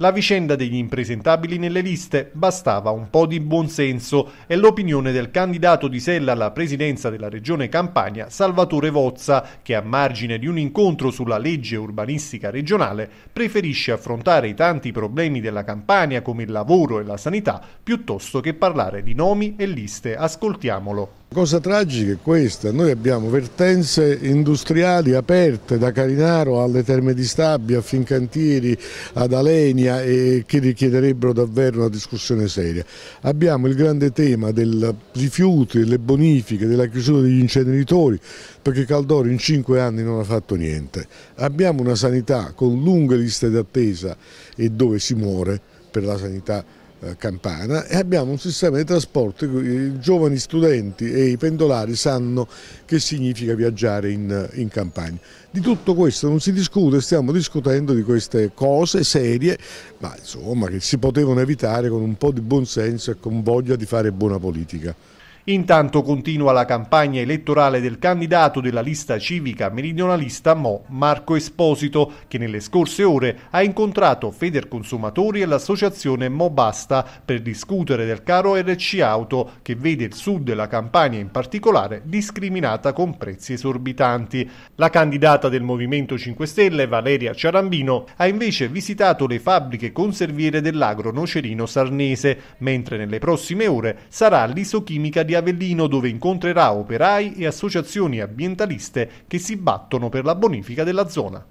La vicenda degli impresentabili nelle liste bastava un po' di buonsenso e l'opinione del candidato di Sella alla presidenza della regione Campania, Salvatore Vozza, che a margine di un incontro sulla legge urbanistica regionale preferisce affrontare i tanti problemi della Campania come il lavoro e la sanità piuttosto che parlare di nomi e liste. Ascoltiamolo. La cosa tragica è questa, noi abbiamo vertenze industriali aperte da Carinaro alle Terme di Stabia, a Fincantieri, ad Alenia, linea e che richiederebbero davvero una discussione seria. Abbiamo il grande tema del rifiuti, delle bonifiche, della chiusura degli inceneritori, perché Caldoro in cinque anni non ha fatto niente. Abbiamo una sanità con lunghe liste d'attesa e dove si muore per la sanità eh, campana e abbiamo un sistema di trasporto i giovani studenti e i pendolari sanno che significa viaggiare in, in campagna. Di tutto questo non si discute, stiamo discutendo di queste cose serie, ma insomma che si potevano evitare con un po' di buonsenso e con voglia di fare buona politica. Intanto continua la campagna elettorale del candidato della lista civica meridionalista Mo, Marco Esposito, che nelle scorse ore ha incontrato Feder Consumatori e l'associazione Mo Basta per discutere del caro RC Auto che vede il sud della Campania in particolare discriminata con prezzi esorbitanti. La candidata del Movimento 5 Stelle, Valeria Ciarambino, ha invece visitato le fabbriche conserviere dell'agro nocerino sarnese, mentre nelle prossime ore sarà all'isochimica di Avellino dove incontrerà operai e associazioni ambientaliste che si battono per la bonifica della zona.